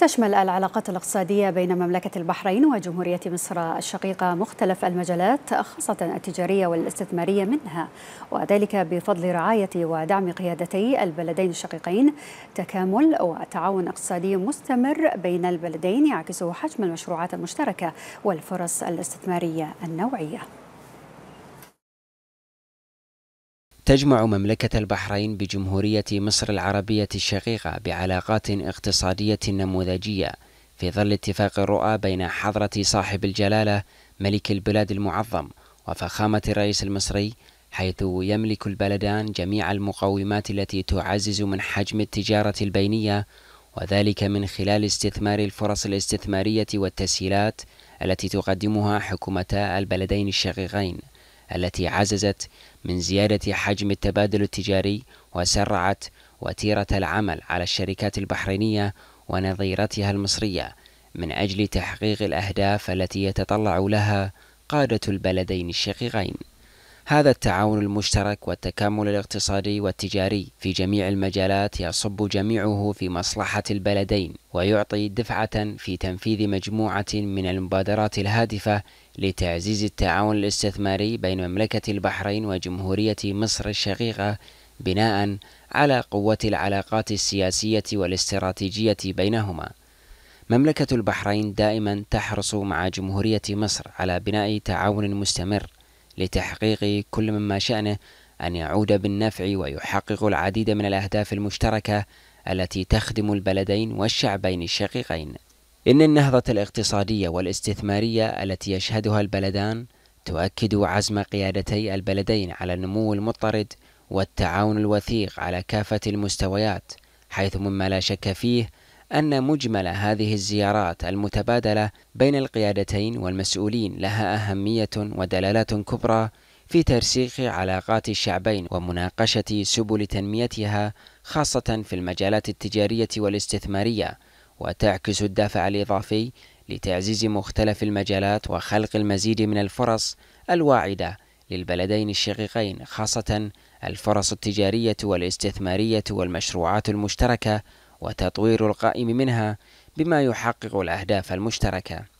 تشمل العلاقات الاقتصادية بين مملكة البحرين وجمهورية مصر الشقيقة مختلف المجالات خاصة التجارية والاستثمارية منها وذلك بفضل رعاية ودعم قيادتي البلدين الشقيقين تكامل وتعاون اقتصادي مستمر بين البلدين يعكس حجم المشروعات المشتركة والفرص الاستثمارية النوعية تجمع مملكة البحرين بجمهورية مصر العربية الشقيقة بعلاقات اقتصادية نموذجية في ظل اتفاق الرؤى بين حضرة صاحب الجلالة ملك البلاد المعظم وفخامة الرئيس المصري حيث يملك البلدان جميع المقومات التي تعزز من حجم التجارة البينية وذلك من خلال استثمار الفرص الاستثمارية والتسهيلات التي تقدمها حكومتا البلدين الشقيقين التي عززت من زيادة حجم التبادل التجاري وسرعت وتيرة العمل على الشركات البحرينية ونظيرتها المصرية من أجل تحقيق الأهداف التي يتطلع لها قادة البلدين الشقيقين هذا التعاون المشترك والتكامل الاقتصادي والتجاري في جميع المجالات يصب جميعه في مصلحة البلدين ويعطي دفعة في تنفيذ مجموعة من المبادرات الهادفة لتعزيز التعاون الاستثماري بين مملكة البحرين وجمهورية مصر الشقيقة بناء على قوة العلاقات السياسية والاستراتيجية بينهما. مملكة البحرين دائما تحرص مع جمهورية مصر على بناء تعاون مستمر لتحقيق كل مما شأنه أن يعود بالنفع ويحقق العديد من الأهداف المشتركة التي تخدم البلدين والشعبين الشقيقين. إن النهضة الاقتصادية والاستثمارية التي يشهدها البلدان تؤكد عزم قيادتي البلدين على النمو المضطرد والتعاون الوثيق على كافة المستويات، حيث مما لا شك فيه أن مجمل هذه الزيارات المتبادلة بين القيادتين والمسؤولين لها أهمية ودلالات كبرى في ترسيخ علاقات الشعبين ومناقشة سبل تنميتها خاصة في المجالات التجارية والاستثمارية وتعكس الدافع الإضافي لتعزيز مختلف المجالات وخلق المزيد من الفرص الواعدة للبلدين الشقيقين خاصة الفرص التجارية والاستثمارية والمشروعات المشتركة وتطوير القائم منها بما يحقق الأهداف المشتركة